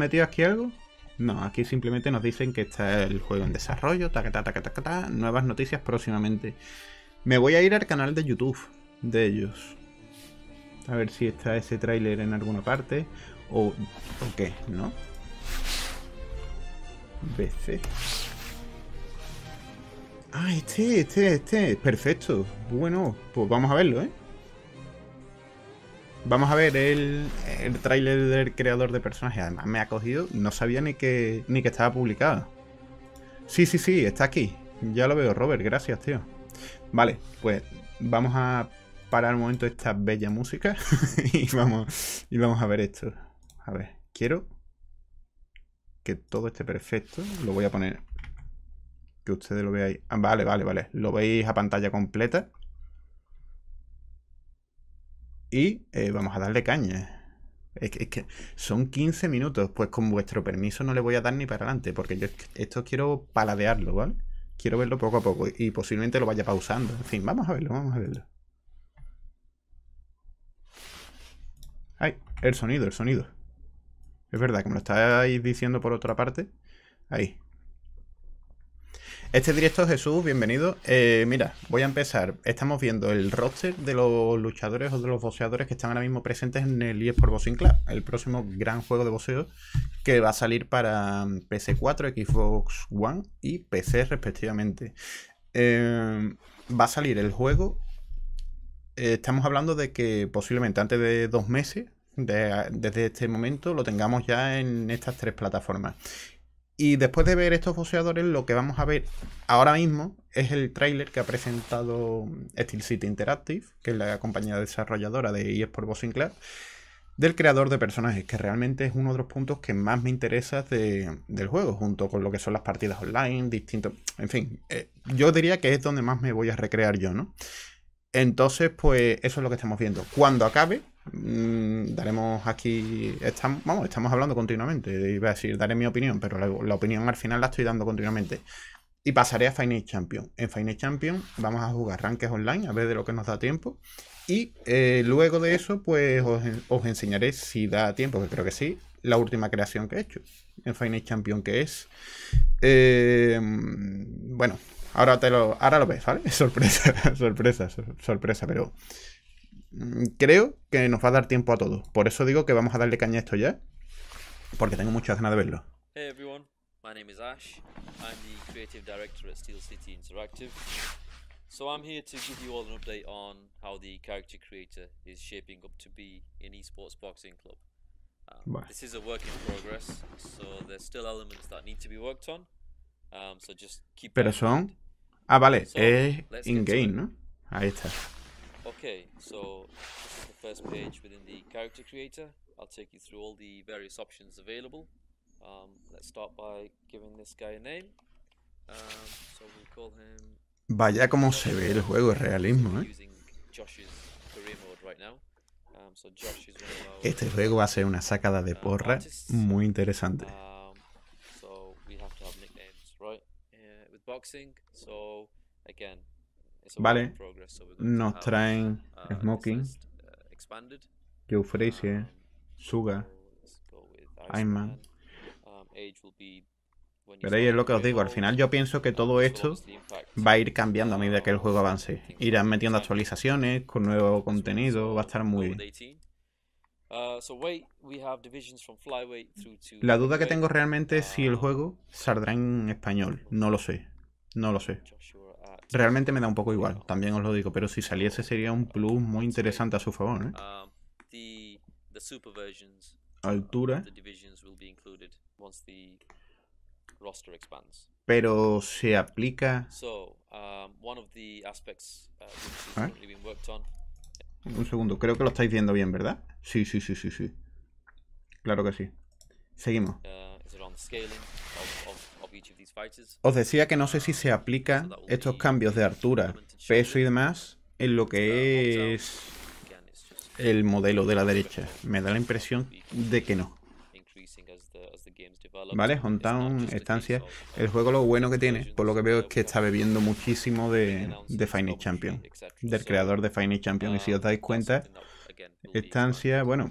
metido aquí algo? No, aquí simplemente nos dicen que está el juego en desarrollo, ta ta ta ta ta, nuevas noticias próximamente. Me voy a ir al canal de YouTube de ellos. A ver si está ese tráiler en alguna parte o, o qué, ¿no? BC. Ah, este, este, este. Perfecto. Bueno, pues vamos a verlo, ¿eh? Vamos a ver el, el tráiler del creador de personajes. Además, me ha cogido. No sabía ni que, ni que estaba publicado. Sí, sí, sí, está aquí. Ya lo veo, Robert. Gracias, tío. Vale, pues vamos a parar un momento esta bella música y, vamos, y vamos a ver esto. A ver, quiero que todo esté perfecto. Lo voy a poner que ustedes lo veáis. Ah, vale, vale, vale. Lo veis a pantalla completa y eh, vamos a darle caña. Es que, son 15 minutos, pues con vuestro permiso no le voy a dar ni para adelante, porque yo esto quiero paladearlo, ¿vale? Quiero verlo poco a poco y posiblemente lo vaya pausando. En fin, vamos a verlo, vamos a verlo. Ay, el sonido, el sonido. Es verdad, como lo estáis diciendo por otra parte. Ahí. Este directo, Jesús, bienvenido. Eh, mira, voy a empezar. Estamos viendo el roster de los luchadores o de los boxeadores que están ahora mismo presentes en el por Boxing Club, el próximo gran juego de boxeo que va a salir para mm, PC4, Xbox One y PC respectivamente. Eh, va a salir el juego. Eh, estamos hablando de que posiblemente antes de dos meses, desde este momento, lo tengamos ya en estas tres plataformas. Y después de ver estos boxeadores, lo que vamos a ver ahora mismo es el tráiler que ha presentado Steel City Interactive, que es la compañía desarrolladora de eSport Boxing Club, del creador de personajes, que realmente es uno de los puntos que más me interesa del juego, junto con lo que son las partidas online, distintos... En fin, eh, yo diría que es donde más me voy a recrear yo, ¿no? Entonces, pues eso es lo que estamos viendo. Cuando acabe, Mm, daremos aquí. Estamos, vamos, estamos hablando continuamente. Iba a decir, daré mi opinión, pero la, opinión al final la estoy dando continuamente. Y pasaré a Final Champion. En Final Champion vamos a jugar ranques online, a ver de lo que nos da tiempo. Y eh, luego de eso, pues os, enseñaré si da tiempo, que creo que sí, la última creación que he hecho en Final Champion, que es. Eh, bueno, ahora te lo, ahora lo ves, ¿vale? Sorpresa, sorpresa, sorpresa, pero Mm, creo que nos va a dar tiempo a todo. Por eso digo que vamos a darle caña a esto ya, porque tengo muchas ganas de verlo. Hey everyone, my name is Ash. I'm the creative director at Steel City Interactive. So I'm here to give you all an update on how the character creator is shaping up to be in Esports Boxing Club. Um, This is a work in progress, so there's still elements that need to be worked on. Um, so just keep Pero son... Ah, vale, so, es in-game, ¿no? Ahí está. Okay, so this is the first page within the character creator. I'll take you through all the various options available. Um, let's start by giving this guy a name. Um, so we'll call him Vaya como se ve el juego, realismo, ¿eh? Este juego va a ser una sacada de um, porra muy interesante. Um, so we have to have nicknames, right? Uh, with boxing, so again, Vale, nos traen uh, Smoking, Euphrase, uh, um, Suga, um, Pero ahí es lo que os digo, al final yo pienso que todo esto va a ir cambiando a medida que el juego um, avance. Irán metiendo actualizaciones, con nuevo contenido, va a estar muy bien. Uh, La duda que tengo realmente es si el juego saldrá en español, no lo sé, no lo sé. Realmente me da un poco igual, también os lo digo, pero si saliese sería un plus muy interesante a su favor, ¿eh? Um, Altura. Pero se aplica... Um, uh, un segundo, creo que lo estáis viendo bien, ¿verdad? Sí, sí, sí, sí, sí. Claro que sí. Seguimos. Uh, os decía que no sé si se aplican estos cambios de altura, peso y demás en lo que es el modelo de la derecha. Me da la impresión de que no. ¿Vale? Hometown, estancia. El juego lo bueno que tiene, por lo que veo, es que está bebiendo muchísimo de, de Final Champion, del creador de Final Champion. Y si os dais uh, cuenta, estancia, bueno,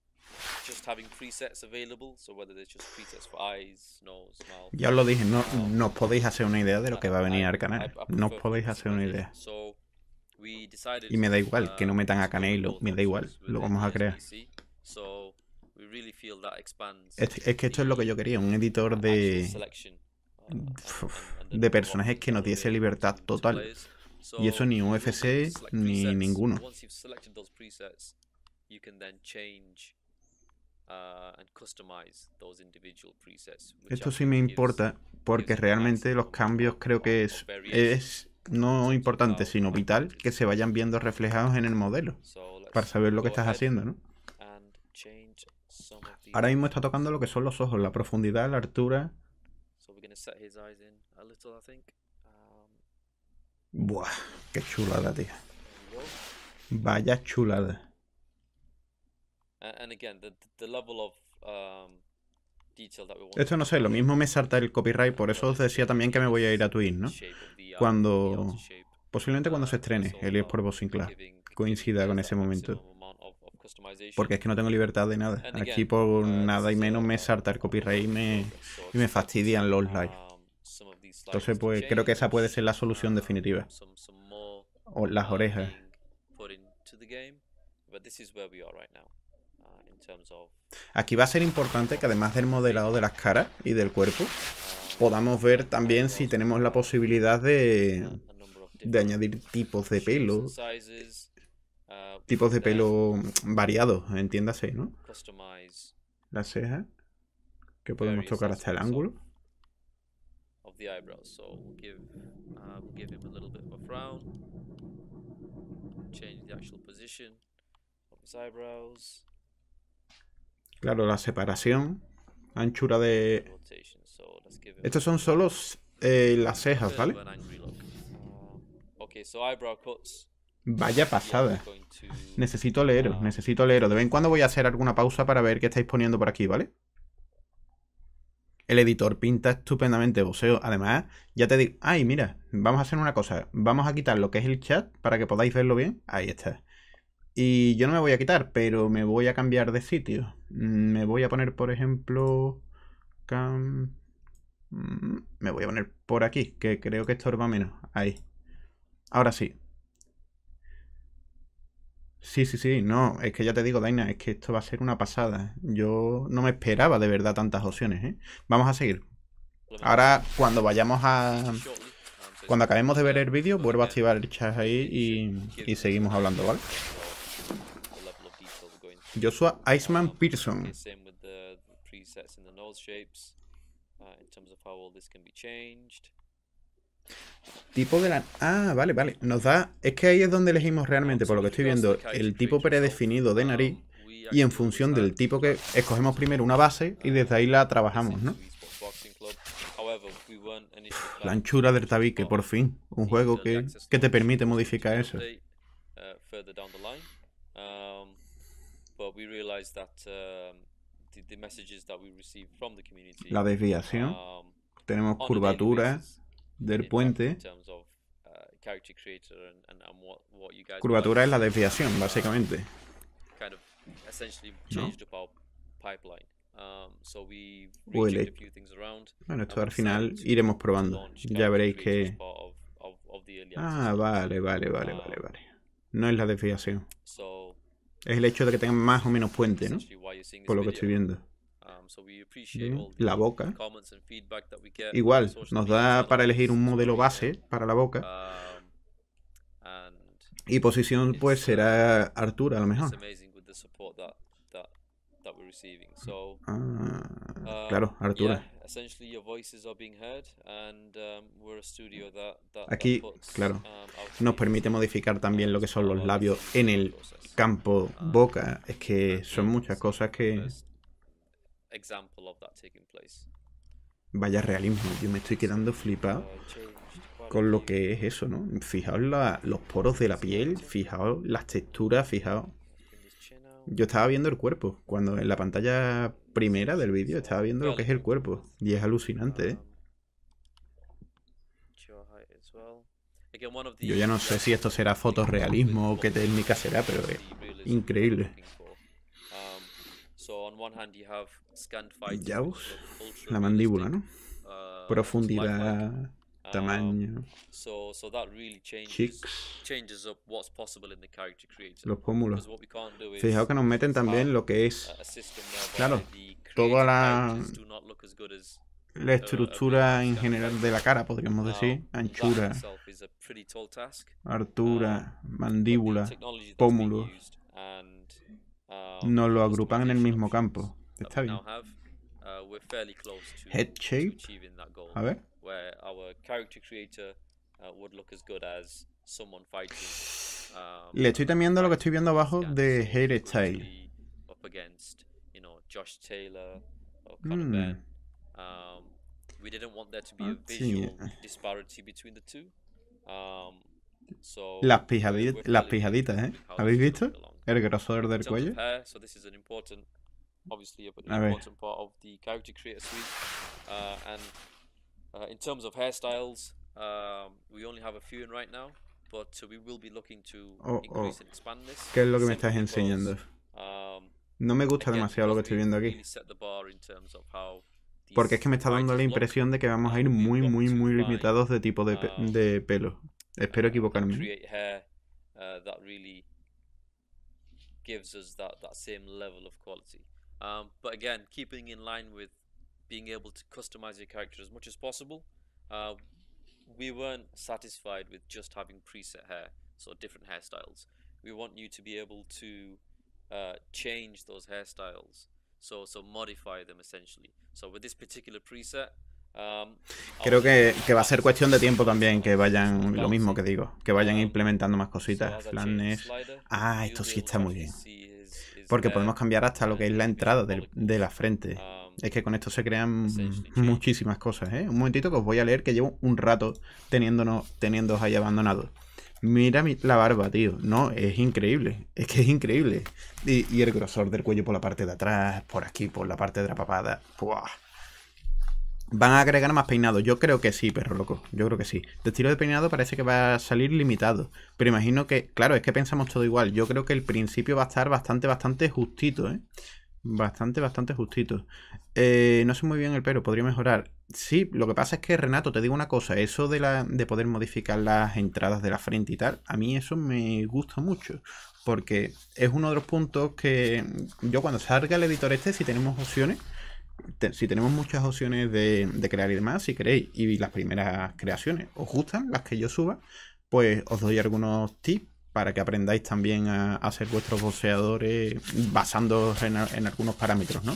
Ya os lo dije, no, no os podéis hacer una idea de lo que va a venir al canal. No os podéis hacer una idea. Y me da igual que no uh, metan a Canelo, me da igual, lo vamos a crear. Es, que esto es lo que yo quería, un editor de uh, de personajes que nos diese uh, libertad total. Y eso ni UFC ni ninguno. Uh, Esto sí me importa porque realmente los cambios creo que uh, es, no importante sino vital que se vayan viendo reflejados en el modelo para saber lo que estás haciendo, ¿no? Ahora mismo está tocando lo que son los ojos, la profundidad, la altura. Buah, qué chulada, tía Vaya chulada. And again, the, level of, um, that Esto no sé, lo mismo me salta el copyright, por eso os decía también que me voy a ir a Twitch, ¿no? Cuando... Posiblemente cuando se estrene el voz sin Class, coincida con ese momento. Porque es que no tengo libertad de nada. Aquí por uh, nada y menos me salta el copyright y me, me fastidian los um, likes. Entonces pues creo que esa puede ser la solución um, definitiva. O las orejas. Aquí va a ser importante que además del modelado de las caras y del cuerpo, podamos ver también si tenemos la posibilidad de, añadir tipos de pelo. Tipos de pelo variados, entiéndase, ¿no? Las cejas, que podemos tocar hasta el ángulo. Claro, la separación, anchura de... Estos son solo eh, las cejas, ¿vale? Vaya pasada. Necesito leeros, necesito leeros. De vez en cuando voy a hacer alguna pausa para ver qué estáis poniendo por aquí, ¿vale? El editor pinta estupendamente voceo. Además, ya te digo... Ay, mira, vamos a hacer una cosa. Vamos a quitar lo que es el chat para que podáis verlo bien. Ahí está. Y yo no me voy a quitar, pero me voy a cambiar de sitio. Mm, me voy a poner, por ejemplo... Mm, me voy a poner por aquí, que creo que estorba menos. Ahí. Ahora sí. Sí, sí, sí, no, es que ya te digo, Daina, es que esto va a ser una pasada. Yo no me esperaba de verdad tantas opciones, ¿eh? Vamos a seguir. Ahora, cuando vayamos a... Cuando acabemos de ver el vídeo, vuelvo a activar el chat ahí y, y seguimos hablando, ¿vale? Joshua Iceman um, Pearson. Uh, tipo de la... Ah, vale, vale. Nos da... Es que ahí es donde elegimos realmente, por lo que estoy viendo, el tipo predefinido de nariz um, y en función del tipo que escogemos primero una base y desde ahí la trabajamos, ¿no? la anchura del tabique, por fin. Un juego que, que te permite modificar eso. Uh, la desviación. Um, Tenemos curvaturas del um, puente. Uh, curvatura es la desviación, básicamente. ¿No? Bueno, esto al final iremos probando. Ya veréis que... Ah, vale, vale, vale, vale, um, vale. No es la desviación es el hecho de que tengan más o menos puente, ¿no? Por lo que estoy viendo. Um, la boca. Igual, nos da para elegir un modelo base para la boca. Um, y posición, pues será uh, Artura a lo mejor. Ah, um, claro, Artura. Aquí, claro, nos permite modificar también lo que son los labios en el campo um, boca. Es que son muchas cosas que... Vaya realismo, yo me estoy quedando flipado uh, con lo que es eso, ¿no? Fijaos los poros de la piel, fijaos las texturas, fijaos yo estaba viendo el cuerpo. Cuando en la pantalla primera del vídeo estaba viendo lo que es el cuerpo. Y es alucinante, ¿eh? Ah, ah, yo ya no sé si esto será fotorrealismo o qué técnica será, pero es increíble. Um, yaus, la mandíbula, ¿no? Profundidad uh, tamaño, so, los pómulos. Fijaos que nos meten también lo que es, claro, toda la, la estructura en general de la cara, podríamos decir, anchura, altura, um, mandíbula, pómulos, um, nos lo agrupan en el mismo campo. Está bien. Uh, Head shape. A ver where our character creator uh, would look as good as someone fighting. Um, Le estoy temiendo lo que estoy viendo abajo de Hate Style. Up against, you know, Josh Taylor or Conor mm. Ben. Um, we didn't want there to be a ah, visual disparity between the two. Um, so las, pijadita, las pijaditas, ¿eh? ¿Habéis visto? El grosor del cuello. Hair, so this is an important, obviously, an important part of the character creator suite. Uh, and Uh, in terms of hairstyles, um, we only have a few in right now, but uh, we will be looking to oh, oh. increase and expand this. ¿Qué es lo que me estás enseñando? Um, no me gusta demasiado lo que estoy viendo aquí. Porque es que me está dando la impresión de que vamos a ir muy, muy, muy limitados de tipo de, um, de pelo. Espero equivocarme. Uh, gives us that, that same level of quality. Um, but again, keeping in line with being able to customize your character as much as possible. Uh, we weren't satisfied with just having preset hair, so different hairstyles. We want you to be able to uh, change those hairstyles, so so modify them essentially. So with this particular preset. Um, Creo que, que, va a ser cuestión de tiempo también que vayan, lo mismo que digo, que vayan um, implementando más cositas. Planes. Ah, esto sí está muy bien. Porque podemos cambiar hasta lo que es la uh, entrada del, de la frente. Um, es que con esto se crean muchísimas cosas, ¿eh? Un momentito que os voy a leer que llevo un rato teniéndonos, ahí abandonados. Mira la barba, tío. No, es increíble. Es que es increíble. Y, el grosor del cuello por la parte de atrás, por aquí, por la parte de la papada. ¿Van a agregar más peinados? Yo creo que sí, perro loco. Yo creo que sí. De estilo de peinado parece que va a salir limitado. Pero imagino que, claro, es que pensamos todo igual. Yo creo que el principio va a estar bastante, bastante justito, ¿eh? Bastante, bastante justito. Eh, no sé muy bien el pero, podría mejorar. Sí, lo que pasa es que, Renato, te digo una cosa, eso de, la, de poder modificar las entradas de la frente y tal, a mí eso me gusta mucho, porque es uno de los puntos que yo cuando salga el editor este, si tenemos opciones, si tenemos muchas opciones de, de, crear y demás, si queréis, y las primeras creaciones os gustan, las que yo suba, pues os doy algunos tips para que aprendáis también a, hacer vuestros voceadores basándoos en, algunos parámetros, ¿no?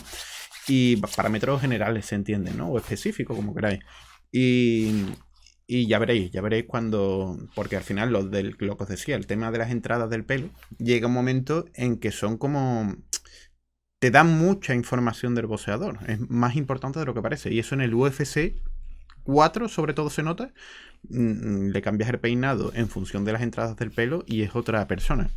Y parámetros generales, se entienden, ¿no? O específicos, como queráis. Y, ya veréis, ya veréis cuando. Porque al final, lo, del, lo que os decía, el tema de las entradas del pelo, llega un momento en que son como. Te dan mucha información del boxeador. Es más importante de lo que parece. Y eso en el UFC 4 sobre todo se nota, mm, mm, le cambias el peinado en función de las entradas del pelo y es otra persona.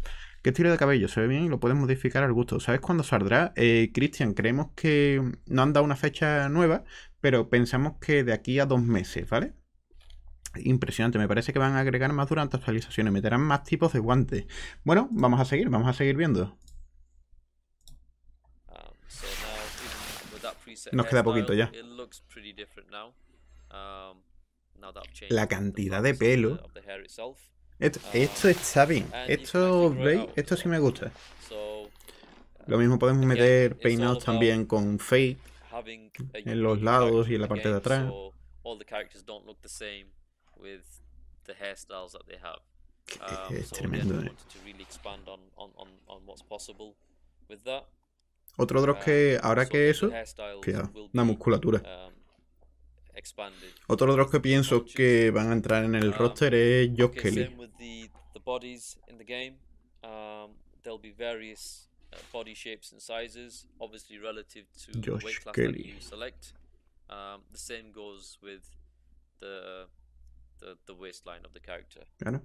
¿Qué estilo de cabello? Se ve bien y lo puedes modificar al gusto. ¿Sabes cuándo saldrá? Eh, Cristian, creemos que no han dado una fecha nueva, pero pensamos que de aquí a dos meses, ¿vale? Impresionante, me parece que van a agregar más durante actualizaciones, meterán más tipos de guantes. Bueno, vamos a seguir, vamos a seguir viendo. Ah, Nos queda poquito ya. Um, la cantidad de pelo. Esto, um, esto está bien. Esto, ¿veis? Esto sí me gusta. Lo mismo um, podemos meter peinados también con fade en los lados y en la parte de atrás. Es tremendo. Eh. Otro de que, ahora que eso, cuidado, la musculatura expanded Otro de que pienso que van a entrar en el um, roster es um there'll Josh uh, Kelly. Body shapes and sizes, obviously relative to the weight class Kelly. that you select. Um, the same goes with the the, the waistline of the character. Claro.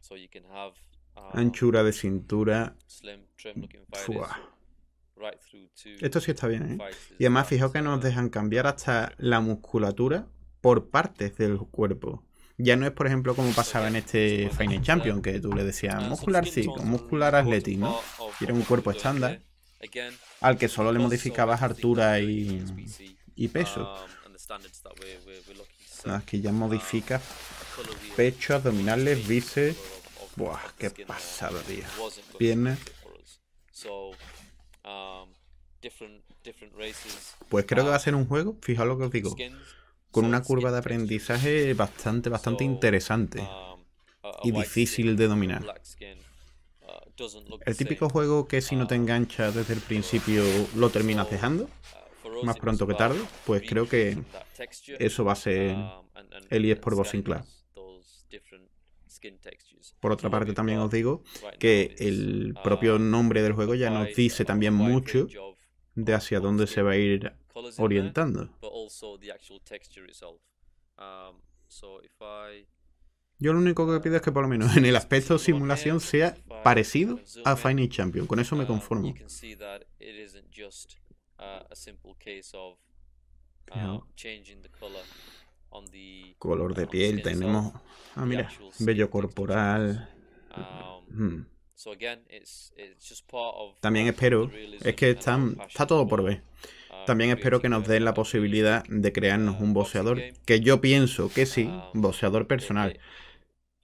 So you can have um, anchura de cintura, slim, trim-looking fighters. Esto sí está bien. ¿eh? Y además, fijaos que nos dejan cambiar hasta la musculatura por partes del cuerpo. Ya no es, por ejemplo, como pasaba en este Final Champion, que tú le decías muscular sí, muscular atlético, ¿no? era un cuerpo estándar, al que solo le modificabas altura y, y peso. Um, que ya um, modificas pecho, abdominales, bíceps. Buah, qué pasada, tío. Piernas. Um, pues creo que va a ah, ser un juego, fijaos lo que os digo, con una curva de aprendizaje bastante, bastante interesante um, y difícil de dominar. Uh, el típico juego que si no te um, engancha desde el principio lo terminas dejando, uh, más pronto que tarde, pues creo que eso va a ser el es por sin por otra parte también os digo que pues, el ah, propio nombre del juego ya nos dice también mucho de hacia dónde se va a ir orientando. Um, Yo lo único que pido es que por lo menos en el aspecto simulación sea parecido a Final Champion. Con eso me um, conformo color de um, piel tenemos. Ah, mira, vello corporal. También espero, es que está, está todo por ver. Um, También espero que nos den la posibilidad de crearnos un boceador, que yo pienso que sí, um, boceador personal,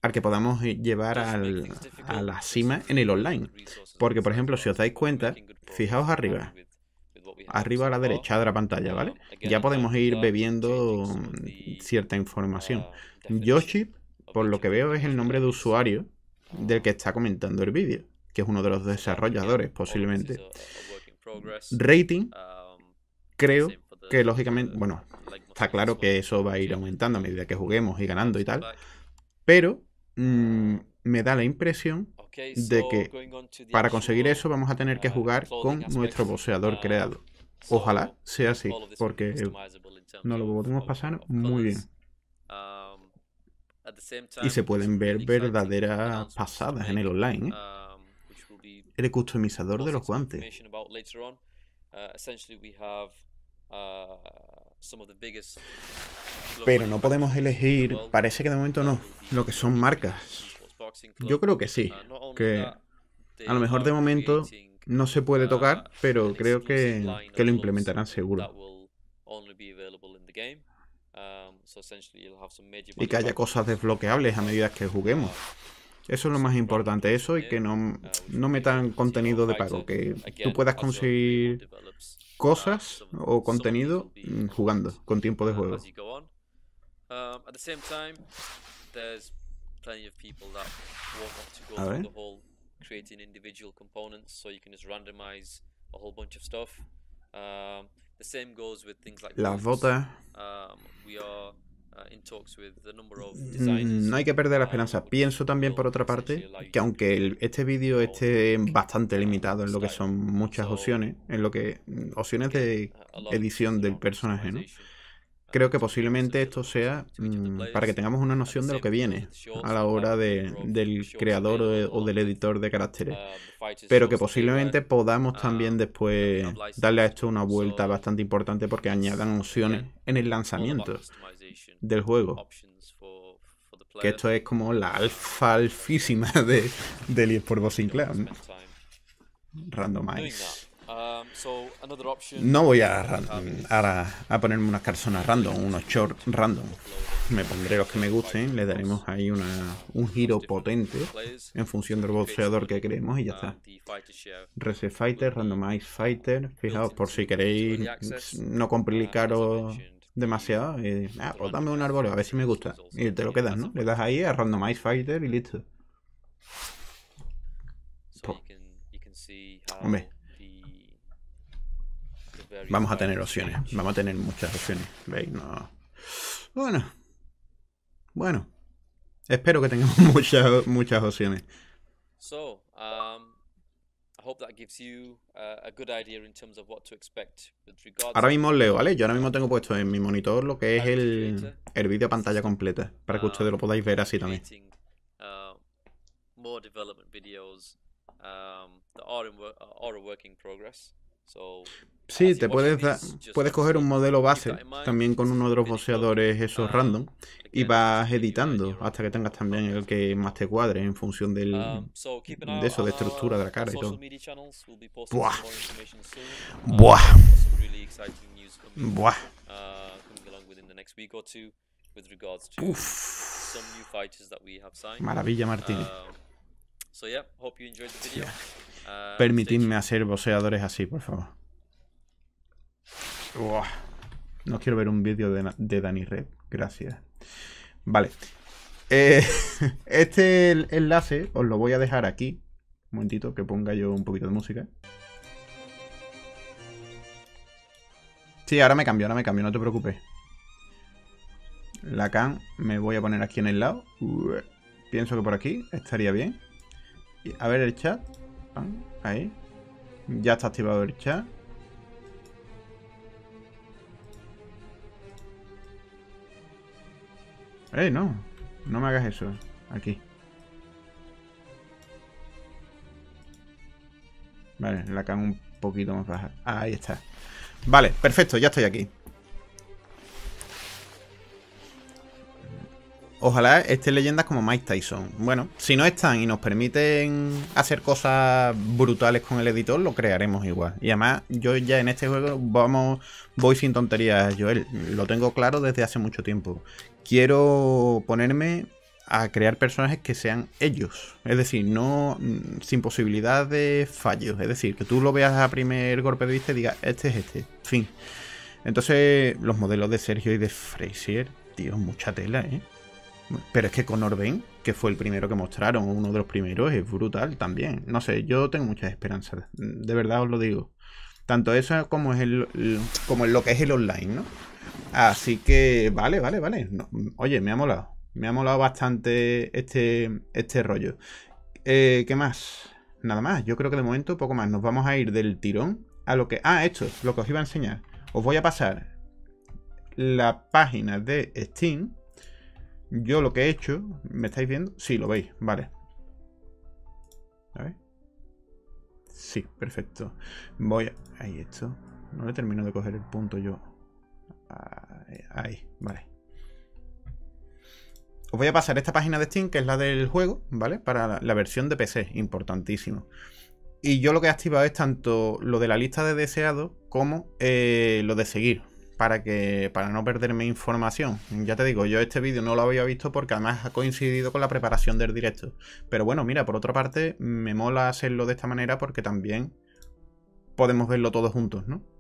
al que podamos llevar al, a la cima en el online. Porque, por ejemplo, si os dais cuenta, fijaos arriba, arriba a la derecha de la pantalla, ¿vale? Ya podemos ir bebiendo mm, cierta información. Ah, Yoshi, por lo que veo, es el nombre de usuario del que está comentando el vídeo, que es uno de los desarrolladores, posiblemente. Uh, Rating, um, creo que lógicamente, bueno, está claro que eso va a ir aumentando a medida que juguemos y ganando y tal, pero mm, um, me da la impresión de que para conseguir eso vamos a tener que uh, jugar con nuestro boceador ah, creado. Ojalá sea así, porque no lo podemos pasar muy bien. Um, y se pueden ver verdaderas pasadas en el online. ¿eh? Um, el customizador de los guantes. Uh, uh, Pero no podemos elegir, parece que de momento no, lo que son marcas. Yo creo que sí, uh, que a lo mejor de momento no se puede tocar, uh, pero creo que, lo implementarán seguro. Um, y que haya cosas desbloqueables a medida que juguemos. Uh, eso es lo más importante, eso, y que no, uh, no metan contenido de pago, que tú puedas conseguir cosas o contenido mm, jugando con tiempo de juego. A ver. Um, las botas um, uh, mm, no hay que perder la esperanza. Um, Pienso también, por otra parte, que aunque este vídeo esté bastante uh, limitado en lo que son muchas opciones, en lo que mm, opciones de edición del personaje, ¿no? creo que posiblemente esto sea mm, para que tengamos una noción de lo que viene a la hora del creador o, del editor de caracteres, pero que posiblemente podamos también después darle a esto una vuelta bastante importante porque añadan opciones en el lanzamiento del juego. Que esto es como la alfa alfísima de, del por sin Randomize. No voy a, a, ponerme unas calzonas random, unos shorts random. Me pondré los que me gusten, le daremos ahí una, un giro potente en función del boxeador que queremos y ya está. reset Fighter, Randomize Fighter, fijaos por si queréis no complicaros demasiado. Eh, ah, pues dame un árbol, a ver si me gusta. Y te lo quedas, ¿no? Le das ahí a Randomize Fighter y listo. Hombre, Vamos a tener opciones. Vamos a tener muchas opciones. ¿Veis? No. Bueno. Bueno. Espero que tengamos muchas, muchas opciones. ahora mismo leo, ¿vale? Yo ahora mismo tengo puesto en mi monitor lo que es el, el vídeo pantalla completa para que ustedes lo um, podáis ver así también. Sí, te puedes, puedes coger un modelo base también con uno de los boxeadores esos um, random y vas editando hasta que tengas también el que más te cuadre en función del, um, de eso, de estructura de la cara y todo. Buah. Um, Buah. Buah. Uh, Maravilla, Martín. Ah, Permitidme hacer boceadores así, por favor. No quiero ver un vídeo de, Dani Red. Gracias. Vale. Eh, este enlace os lo voy a dejar aquí. Un momentito, que ponga yo un poquito de música. Sí, ahora me cambio, ahora me cambio, no te preocupes. La can me voy a poner aquí en el lado. pienso que por aquí estaría bien. A ver el chat. Ah, ahí. Ya está activado el chat. Eh, no! No me hagas eso. Aquí. Vale, la cago un poquito más baja. Ahí está. Vale, perfecto, ya estoy aquí. Ojalá esté leyendas como Mike Tyson. Bueno, si no están y nos permiten hacer cosas brutales con el editor, lo crearemos igual. Y además, yo ya en este juego vamos, voy sin tonterías, Joel. Lo tengo claro desde hace mucho tiempo. Quiero ponerme a crear personajes que sean ellos. Es decir, no mm, sin posibilidad de fallos. Es decir, que tú lo veas a primer golpe de vista y digas, este es este. Fin. Entonces, los modelos de Sergio y de Frazier, tío, mucha tela, ¿eh? Pero es que con Orden, que fue el primero que mostraron, uno de los primeros, es brutal también. No sé, yo tengo muchas esperanzas, de verdad os lo digo. Tanto eso como es el, como lo que es el online, ¿no? Así que, vale, vale, vale. oye, me ha molado. Me ha molado bastante este, este rollo. Eh, ¿Qué más? Nada más, yo creo que de momento poco más. Nos vamos a ir del tirón a lo que... Ah, esto, lo que os iba a enseñar. Os voy a pasar la página de Steam yo lo que he hecho, ¿me estáis viendo? Sí, lo veis, vale. Sí, perfecto. Voy a... Ahí esto. No le termino de coger el punto yo. Ah, ahí, vale. Os voy a pasar esta página de Steam, que es la del juego, ¿vale? Para la, versión de PC, importantísimo. Y yo lo que he activado es tanto lo de la lista de deseados como eh, lo de seguir, para que para no perderme información. Ya te digo, yo este vídeo no lo había visto porque además ha coincidido con la preparación del directo. Pero bueno, mira, por otra parte, me mola hacerlo de esta manera porque también podemos verlo todos juntos, ¿no?